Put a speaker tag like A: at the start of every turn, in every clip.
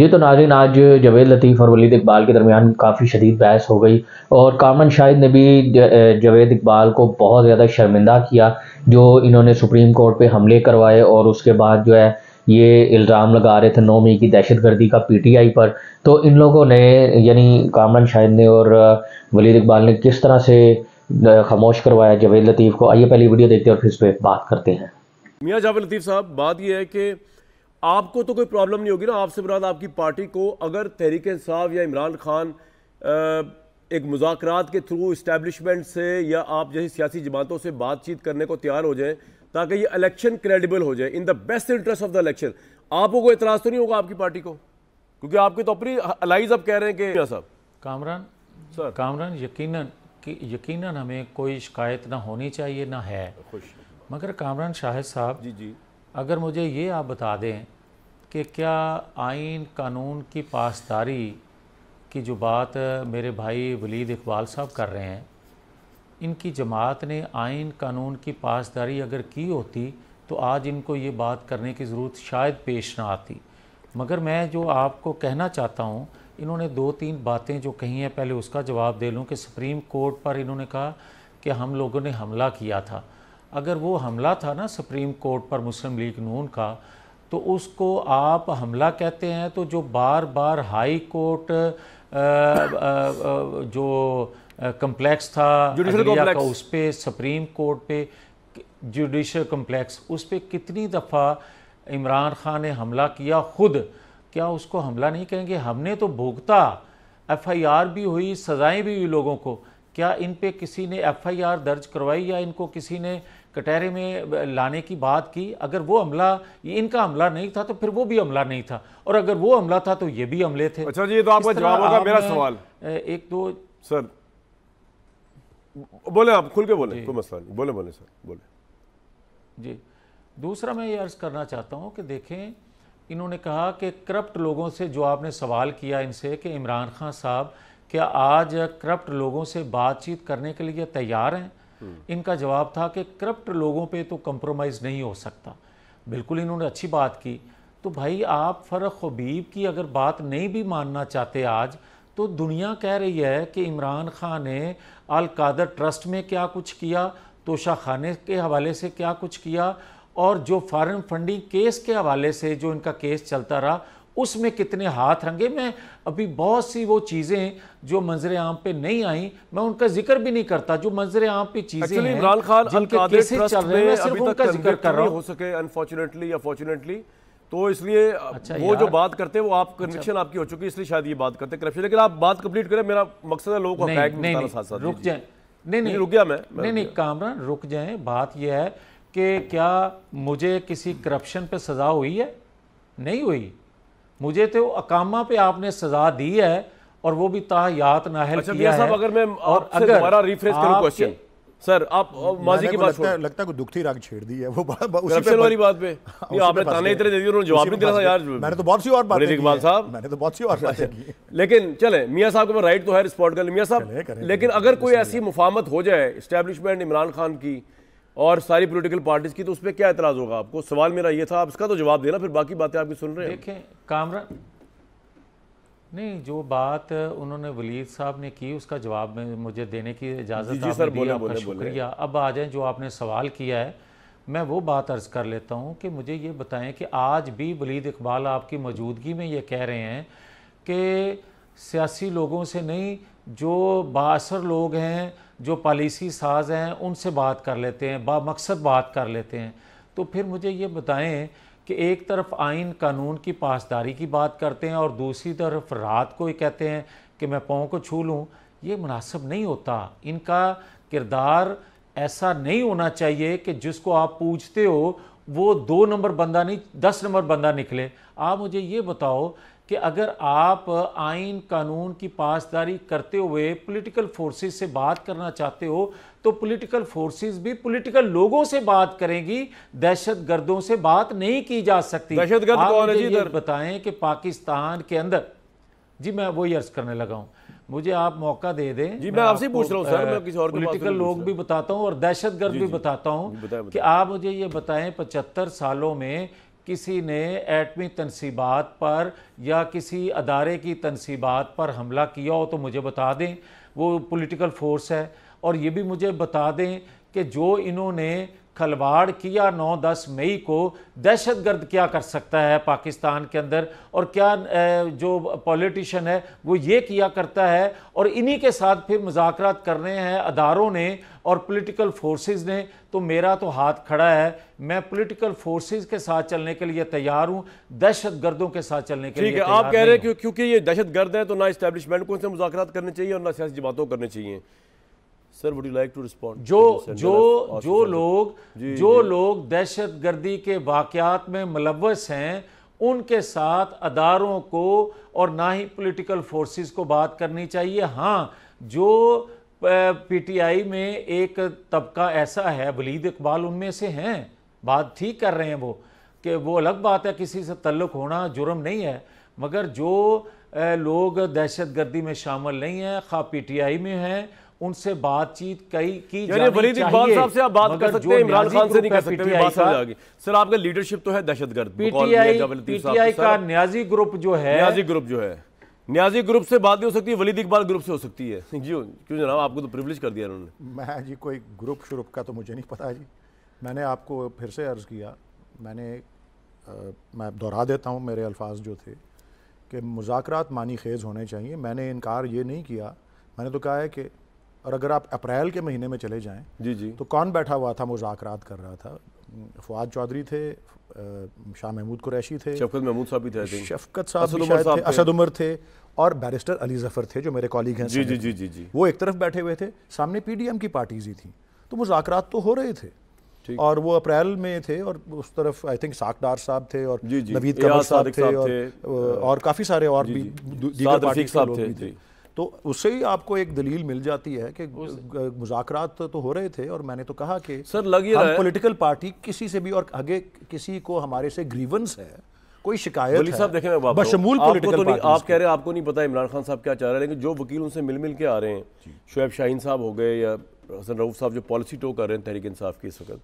A: ये तो नाजिन आज जवेद लतीफ़ और वलीद इकबाल के दरमियान काफ़ी शदीद बहस हो गई और कामन शाहिद ने भी जवेद इकबाल को बहुत ज़्यादा शर्मिंदा किया जो इन्होंने सुप्रीम कोर्ट पे हमले करवाए और उसके बाद जो है ये इल्ज़ाम लगा रहे थे नौ मई की दहशत गर्दी का पी टी आई पर तो इन लोगों ने यानी कामरान शाहिद ने और वलीद इकबाल ने किस तरह से खामोश करवाया जवेद लतीफ़ को आइए पहली वीडियो देखते हैं और फिर इस पर बात करते हैं
B: मियाँ जावेद लतीफ़ साहब बात यह है कि आपको तो कोई प्रॉब्लम नहीं होगी ना आपसे मुराद आपकी पार्टी को अगर तहरीक इंसाफ या इमरान खान एक मुजात के थ्रू इस्टेबलिशमेंट से या आप जैसी सियासी जमातों से बातचीत करने को तैयार हो जाए ताकि ये इलेक्शन क्रेडिबल हो जाए in the best interest of the election आपको कोई इतराज़ तो नहीं होगा आपकी पार्टी को
C: क्योंकि आपके तो अपनी अलाइज अब कह रहे हैं कि साहब कामरान सर कामरान यकीनन कि यकीनन हमें कोई शिकायत ना होनी चाहिए ना है मगर कामरान शाहिद साहब जी जी अगर मुझे ये आप बता दें कि क्या आइन कानून की पासदारी की जो बात मेरे भाई वलीद इकबाल साहब कर रहे हैं इनकी जमात ने आइन कानून की पासदारी अगर की होती तो आज इनको ये बात करने की ज़रूरत शायद पेश ना आती मगर मैं जो आपको कहना चाहता हूँ इन्होंने दो तीन बातें जो कही हैं पहले उसका जवाब दे लूँ कि सुप्रीम कोर्ट पर इन्होंने कहा कि हम लोगों ने हमला किया था अगर वो हमला था ना सुप्रीम कोर्ट पर मुस्लिम लीग नून का तो उसको आप हमला कहते हैं तो जो बार बार हाई कोर्ट आ, आ, आ, जो कम्प्लेक्स था का उस पर सुप्रीम कोर्ट पे जुडिशल कम्प्लेक्स उस पर कितनी दफ़ा इमरान खान ने हमला किया खुद क्या उसको हमला नहीं कहेंगे हमने तो आई एफआईआर भी हुई सज़ाएं भी हुई लोगों को क्या इन पे किसी ने एफआईआर दर्ज करवाई या इनको किसी ने कटहरे में लाने की बात की अगर वो अमला इनका अमला नहीं था तो फिर वो भी अमला नहीं था और अगर वो अमला था तो ये भी अमले थे अच्छा जी तो आपका जवाब होगा मेरा सवाल एक दो सर
B: बोले आप खुल के बोले कोई मसला नहीं बोले बोले सर बोले
C: जी दूसरा मैं ये अर्ज करना चाहता हूँ कि देखें इन्होंने कहा कि करप्ट लोगों से जो आपने सवाल किया इनसे कि इमरान खान साहब क्या आज करप्ट लोगों से बातचीत करने के लिए तैयार हैं हम्म। इनका जवाब था कि करप्ट लोगों पे तो कंप्रोमाइज़ नहीं हो सकता बिल्कुल इन्होंने अच्छी बात की तो भाई आप फ़र्क खबीब की अगर बात नहीं भी मानना चाहते आज तो दुनिया कह रही है कि इमरान खान ने अलकादर ट्रस्ट में क्या कुछ किया तोशा खाने के हवाले से क्या कुछ किया और जो फॉरेन फंडिंग केस के हवाले से जो इनका केस चलता रहा उसमें कितने हाथ रंगे मैं अभी बहुत सी वो चीज़ें जो मंजर आम पे नहीं आई मैं उनका जिक्र भी नहीं करता जो मंजर आम पे चीज़ें इमरान खान कैसे चल रहे हैं सिर्फ उनका जिक्र कर रहा हूँ हो
B: सके अनफॉर्चुनेटली या फॉर्चुनेटली तो इसलिए अच्छा वो जो बात करते हैं वो आप कन्विक्शन अच्छा। आपकी हो चुकी है इसलिए शायद ये बात करते हैं करप्शन लेकिन आप बात कंप्लीट करें मेरा मकसद है लोगों को नहीं, नहीं, साथ साथ रुक जाए
C: नहीं नहीं रुक गया मैं, नहीं नहीं कामरान रुक जाए बात ये है कि क्या मुझे किसी करप्शन पे सजा हुई है नहीं हुई मुझे तो अकामा पे आपने सजा दी है और वो भी तायात नाहल अच्छा, किया है अगर मैं और अगर रिफ्रेश करूं क्वेश्चन सर आप माजी तो की बात लगता,
D: लगता है कोई दुखती राग छेड़ दी है वो बात करप्शन वाली बात पे ये आपने ताने इतने दे दिए उन्होंने जवाब नहीं दिया था यार मैंने तो बहुत सी और बातें इकबाल साहब मैंने तो बहुत सी और बातें
B: की लेकिन चले मियां साहब को मैं राइट तो है स्पॉट कर मियां साहब लेकिन अगर कोई ऐसी मुफामत हो जाए एस्टैब्लिशमेंट इमरान खान की और सारी पॉलिटिकल पार्टीज की तो उसमें क्या एतराज होगा आपको सवाल मेरा ये था आप इसका तो जवाब देना फिर बाकी बातें आपकी सुन रहे हैं देखें
C: कामरान नहीं जो बात उन्होंने वलीद साहब ने की उसका जवाब में मुझे देने की इजाज़त जी, जी, सर बोले, बोले, शुक्रिया बोले। अब आ जाए जो आपने सवाल किया है मैं वो बात अर्ज़ कर लेता हूँ कि मुझे ये बताएं कि आज भी वलीद इकबाल आपकी मौजूदगी में ये कह रहे हैं कि सियासी लोगों से नहीं जो बासर लोग हैं जो पॉलिसी साज हैं उनसे बात कर लेते हैं बामकसद बात कर लेते हैं तो फिर मुझे ये बताएं कि एक तरफ आइन कानून की पासदारी की बात करते हैं और दूसरी तरफ रात को ही कहते हैं कि मैं पाँव को छू लूँ ये मुनासिब नहीं होता इनका किरदार ऐसा नहीं होना चाहिए कि जिसको आप पूछते हो वो दो नंबर बंदा नहीं दस नंबर बंदा निकले आप मुझे ये बताओ कि अगर आप आइन कानून की पासदारी करते हुए पॉलिटिकल फोर्सेस से बात करना चाहते हो तो पॉलिटिकल फोर्सेस भी पॉलिटिकल लोगों से बात करेंगी दहशत गर्दों से बात नहीं की जा सकती दहशत बताएं कि पाकिस्तान के अंदर जी मैं वही अर्ज करने लगा हूँ मुझे आप मौका दे दें जी मैं, आपसे पूछ रहा हूँ सर मैं किसी और पॉलिटिकल लोग भी बताता हूँ और दहशत गर्द भी बताता हूँ कि आप मुझे ये बताएं पचहत्तर सालों में किसी ने एटमी तनसीबात पर या किसी अदारे की तनसीबात पर हमला किया हो तो मुझे बता दें वो पॉलिटिकल फोर्स है और ये भी मुझे बता दें कि जो इन्होंने खलवाड़ किया 9-10 मई को दहशत गर्द क्या कर सकता है पाकिस्तान के अंदर और क्या जो पॉलिटिशन है वो ये किया करता है और इन्हीं के साथ फिर मुजाकरात कर रहे हैं अदारों ने और पॉलिटिकल फोर्सेस ने तो मेरा तो हाथ खड़ा है मैं पॉलिटिकल फोर्सेस के साथ चलने के लिए तैयार हूँ दहशत गर्दों के साथ चलने के लिए है आप कह रहे
B: हैं क्योंकि ये दहशत गर्द है तो ना इस्टेबलिशमेंट को मुजाक करने चाहिए और ना सियासी जमातों को करनी चाहिए sir would you like to respond जो जो जो
C: लोग जो लोग दहशत गर्दी के वाकत में मुलवस हैं उनके साथ अदारों को और ना ही पोलिटिकल फोर्स को बात करनी चाहिए हाँ जो पीटीआई में एक तबका ऐसा है वलीद इकबाल उनमें से हैं बात ठीक कर रहे हैं वो कि वो अलग बात है किसी से तल्लुक़ होना जुर्म नहीं है मगर जो लोग दहशत गर्दी में शामिल नहीं हैं खा पीटीआई में हैं उनसे बातचीत कई की यानी वलीद इकबाल साहब से आप बात कर सकते हैं इमरान खान से नहीं कर सकते बात समझ आ
B: गई सर आपका लीडरशिप तो है दहशतगर्द पीटीआई पीटीआई तो का
C: न्याजी ग्रुप जो है न्याजी
B: ग्रुप जो है न्याजी ग्रुप से बात नहीं हो सकती वलीद इकबाल ग्रुप से हो सकती है जी क्यों जनाब आपको तो प्रिविलेज कर दिया उन्होंने
D: मैं जी कोई ग्रुप शुरू का तो मुझे नहीं पता जी मैंने आपको फिर से अर्ज़ किया मैंने मैं दोहरा देता हूँ मेरे अल्फाज जो थे कि मुजाकरात मानी खेज़ होने चाहिए मैंने इनकार ये नहीं किया मैंने तो कहा है कि और अगर आप अप्रैल के महीने में चले जाएं जी जी तो कौन बैठा हुआ था मुजाकरात कर रहा था फवाद चौधरी थे शाह महमूद कुरैशी थे शफकत महमूद साहब भी थे शफकत साहब असद उमर थे और बैरिस्टर अली जफर थे जो मेरे कॉलीग हैं जी जी जी जी जी वो एक तरफ बैठे हुए थे सामने पीडीएम की पार्टीज ही थी तो मुजाकर तो हो रहे थे और वो अप्रैल में थे और उस तरफ आई थिंक साकदार साहब थे और नवीद कमर साहब थे और काफ़ी सारे और भी भी थे तो उससे ही आपको एक दलील मिल जाती है कि मुजात तो हो रहे थे और मैंने तो कहा कि सर लग ही रहा पॉलिटिकल पार्टी किसी से भी और आगे किसी को हमारे से ग्रीवंस है कोई शिकायत साहब देखें बशमूल आपको तो नहीं आप
B: कह रहे हैं आपको नहीं पता इमरान खान साहब क्या चाह रहे हैं लेकिन जो वकील उनसे मिल मिल के आ रहे हैं शुएब शाहीन साहब हो गए या हसन रऊफ साहब जो पॉलिसी टो कर रहे हैं तहरीक इंसाफ की इस वक्त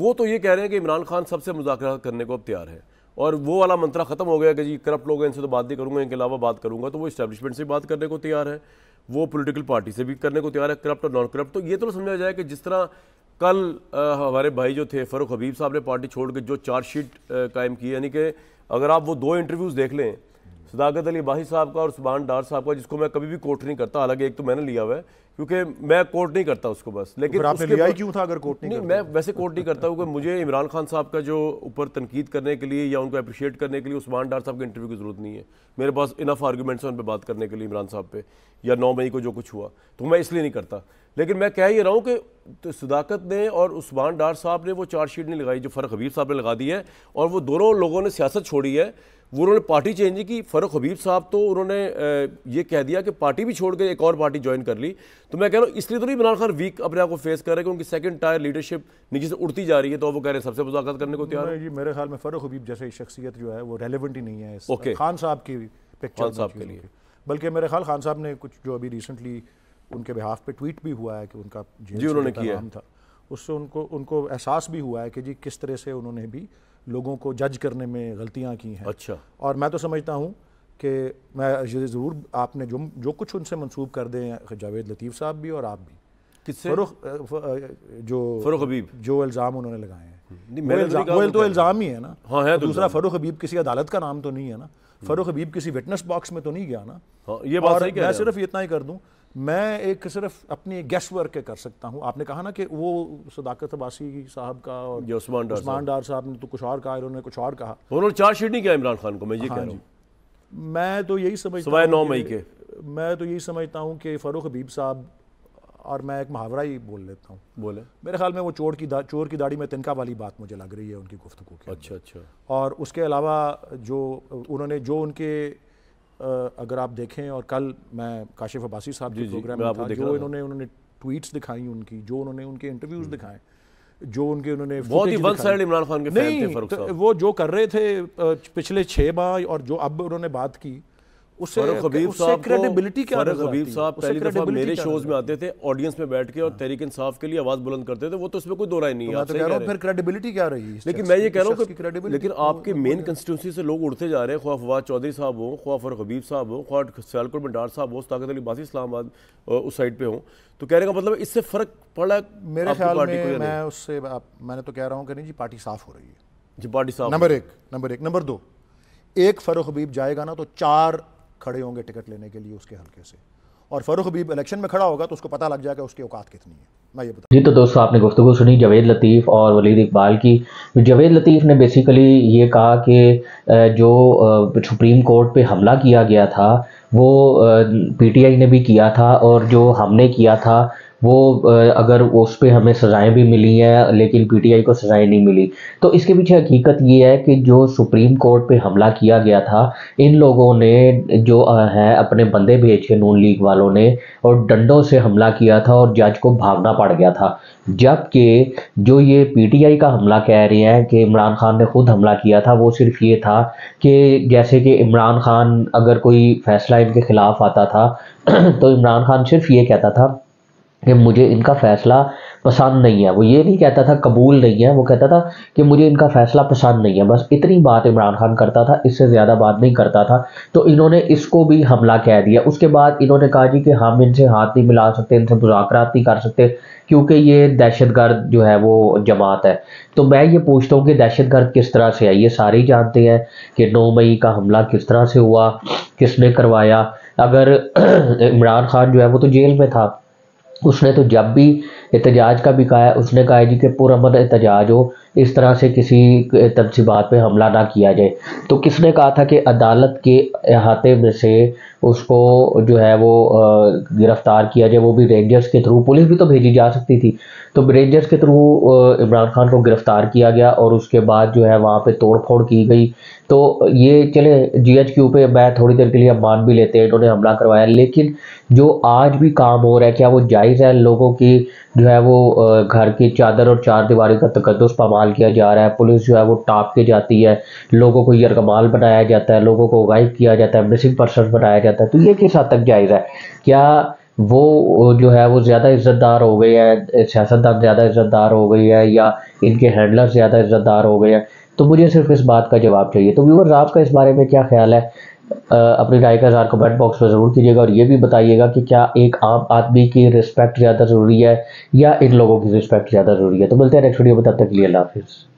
B: वो तो ये कह रहे हैं कि इमरान खान सबसे मुजाकर करने को अब तैयार है और वो वाला मंत्रा ख़त्म हो गया कि जी करप्ट लोग हैं इनसे तो बात नहीं करूँगा इनके अलावा बात करूँगा तो वो स्टैब्लिशमेंट से बात करने को तैयार है वो पॉलिटिकल पार्टी से भी करने को तैयार है करप्ट और नॉन करप्ट तो ये तो समझा जाए कि जिस तरह कल हमारे भाई जो थे फ़रूख हबीब साहब ने पार्टी छोड़ के जो चार्जशीट कायम की यानी कि अगर आप वो दो इंटरव्यूज़ देख लें सदाकत अली बाही साहब का और सुबहान डार साहब का जिसको मैं कभी भी कोट नहीं करता हालांकि एक तो मैंने लिया हुआ है क्योंकि मैं कोर्ट नहीं करता उसको बस तो लेकिन आपने लिया ही क्यों था अगर कोर्ट नहीं, नहीं मैं वैसे कोर्ट नहीं करता हूँ मुझे इमरान खान साहब का जो ऊपर तनकीद करने के लिए या उनको अप्रिशिएट करने के लिए उस्मान डार साहब के इंटरव्यू की ज़रूरत नहीं है मेरे पास इनफ आर्गूमेंट्स हैं उन पर बात करने के लिए इमरान साहब पे या नौ मई को जो कुछ हुआ तो मैं इसलिए नहीं करता लेकिन मैं कह ही रहा हूँ कि तो सदाकत ने और उस्मान डार साहब ने वो चार्जशीट नहीं लगाई जो फ़र्क हबीब साहब ने लगा दी है और वो दोनों लोगों ने सियासत छोड़ी है वो उन्होंने पार्टी चेंज की फरुख हबीब साहब तो उन्होंने ये कह दिया कि पार्टी भी छोड़ के एक और पार्टी ज्वाइन कर ली तो मैं कह रहा हूँ इसलिए तो नहीं इमरान खान वीक अपने आप को फेस कर रहे कि उनकी सेकंड टायर लीडरशिप नीचे से उड़ती जा रही है तो वो कह रहे हैं सबसे मुलाकात करने को तैयार है जी
D: मेरे ख्याल में फ़रुख हबीब जैसे शख्सियत जो है वो रेलिवेंट ही नहीं है ओके खान साहब की पिक्चर साहब के लिए बल्कि मेरे ख्याल खान साहब ने कुछ जो अभी रिसेंटली उनके बिहाफ पे ट्वीट भी हुआ है कि उनका जी उन्होंने किया था उससे उनको उनको एहसास भी हुआ है कि जी किस तरह से उन्होंने भी लोगों को जज करने में गलतियाँ की हैं अच्छा और मैं तो समझता हूँ कि मैं ये ज़रूर आपने जो जो कुछ उनसे मनसूब कर दें जावेद लतीफ़ साहब भी और आप भी किससे फरुख जो फरुख हबीब जो इल्ज़ाम उन्होंने लगाए हैं हम्म। वो तो, तो इल्ज़ाम ही है ना हाँ है तो दूसरा फरुख हबीब किसी अदालत का नाम तो नहीं है ना हम्म। फरुख हबीब किसी विटनेस बॉक्स में तो नहीं गया ना हाँ, ये बात मैं सिर्फ इतना ही कर दूँ मैं एक सिर्फ अपनी गैस वर्क के कर सकता हूँ आपने कहा ना कि वो सदाकत अबासी साहब का और उस्मान डार उस्मान डार साहब ने तो कुछ और कहा उन्होंने कुछ और कहा
B: उन्होंने चार्ज शीट नहीं किया इमरान खान को मैं ये हाँ कह रहा
D: मैं तो यही समझता हूँ नौ मई के मैं तो यही समझता हूँ कि फ़ारूक हबीब साहब और मैं एक मुहावरा ही बोल लेता हूँ बोले मेरे ख्याल में वो चोर की चोर की दाढ़ी में तिनका वाली बात मुझे
B: लग रही है उनकी गुफ्तु की अच्छा अच्छा
D: और उसके अलावा जो उन्होंने जो उनके अगर आप देखें और कल मैं काशिफ अबासी साहब के प्रोग्राम में था जो इन्होंने उन्होंने ट्वीट्स दिखाई उनकी जो उन्होंने उनके इंटरव्यूज हम्म। दिखाए जो उनके उन्होंने बहुत ही साइड इमरान खान के नहीं, फैन थे तो वो जो कर रहे थे पिछले छः माह और जो अब उन्होंने बात की
B: ऑडियंस में बैठ के और हाँ। तहरीक इंसाफ के लिए आवाज बुलंद करते थे वो तो उसमें कोई दो नहीं है
D: क्रेडिबिलिटी क्या रही लेकिन मैं ये तो कह रहा हूँ लेकिन तो
B: आपके मेन कंस्टिट्यूंसी से लोग उड़ते जा रहे हैं ख्वा फवाद चौधरी साहब हों ख्वा फर खबीब साहब हों ख्वा सियालकोट भंडार साहब हों ताकत अली बासी इस्लामाबाद उस साइड पे हों तो कहने का मतलब इससे फर्क पड़ा मेरे ख्याल में मैं
D: उससे मैंने तो कह रहा हूँ कि नहीं जी पार्टी साफ हो रही है जी पार्टी साफ नंबर एक नंबर एक नंबर दो एक फरोख हबीब जाएगा ना तो चार खड़े होंगे टिकट लेने के लिए उसके हल्के से और फरूख हबीब इलेक्शन में खड़ा होगा तो उसको पता लग जाएगा उसकी औकात कितनी है
A: मैं ये बता जी तो दोस्तों आपने गुफ्तु सुनी जवेद लतीफ़ और वलीद इकबाल की तो जवेद लतीफ़ ने बेसिकली ये कहा कि जो सुप्रीम कोर्ट पे हमला किया गया था वो पीटीआई ने भी किया था और जो हमने किया था वो अगर उस पर हमें सज़ाएं भी मिली हैं लेकिन पीटीआई को सज़ाएं नहीं मिली तो इसके पीछे हकीकत ये है कि जो सुप्रीम कोर्ट पे हमला किया गया था इन लोगों ने जो है अपने बंदे भेजे नून लीग वालों ने और डंडों से हमला किया था और जज को भागना पड़ गया था जबकि जो ये पीटीआई का हमला कह रहे हैं कि इमरान खान ने खुद हमला किया था वो सिर्फ ये था कि जैसे कि इमरान खान अगर कोई फैसला इनके ख़िलाफ़ आता था तो इमरान खान सिर्फ ये कहता था कि मुझे इनका फ़ैसला पसंद नहीं है वो ये नहीं कहता था कबूल नहीं है वो कहता था कि मुझे इनका फ़ैसला पसंद नहीं है बस इतनी बात इमरान खान करता था इससे ज़्यादा बात नहीं करता था तो इन्होंने इसको भी हमला कह दिया उसके बाद इन्होंने कहा जी कि हम इनसे हाथ नहीं मिला सकते इनसे मुजाकर नहीं कर सकते क्योंकि ये दहशत गर्द जो है वो जमात है तो मैं ये पूछता हूँ कि दहशत गर्द किस तरह से है ये सारे जानते हैं कि नौ मई का हमला किस तरह से हुआ किसने करवाया अगर इमरान खान जो है वो तो जेल में था उसने तो जब भी एहतजाज का भी कहा है उसने कहा है जी कि पुरमन एहतजाज हो इस तरह से किसी तनसीबात पे हमला ना किया जाए तो किसने कहा था कि अदालत के अहाते में से उसको जो है वो गिरफ़्तार किया जाए वो भी रेंजर्स के थ्रू पुलिस भी तो भेजी जा सकती थी तो रेंजर्स के थ्रू इमरान खान को गिरफ़्तार किया गया और उसके बाद जो है वहाँ पे तोड़फोड़ की गई तो ये चले क्यू पे मैं थोड़ी देर के लिए मान भी लेते हैं इन्होंने हमला करवाया लेकिन जो आज भी काम हो रहा है क्या वो जायज़ है लोगों की जो है वो घर की चादर और चार दीवारी का तकदस पामाल किया जा रहा है पुलिस जो है वो टाप के जाती है लोगों को यरगमाल बनाया जाता है लोगों को गाइब किया जाता है मिसिंग पर्सन बनाया जाता है तो ये किस हद तक जायज़ है क्या वो जो है वो ज़्यादा इज़्ज़तदार हो गए हैं सियासतदान ज़्यादा इज़्ज़तदार हो गई है या इनके हैंडलर ज़्यादा इज़्ज़तदार हो गए हैं तो मुझे सिर्फ इस बात का जवाब चाहिए तो व्यूवर्स आपका इस बारे में क्या ख्याल है अपनी राय का इजहार कमेंट बॉक्स में ज़रूर कीजिएगा और ये भी बताइएगा कि क्या एक आम आदमी की रिस्पेक्ट ज़्यादा ज़रूरी है या इन लोगों की रिस्पेक्ट ज़्यादा ज़रूरी है तो मिलते हैं नेक्स्ट वीडियो में तब तक के लिए अल्लाह हाफिज़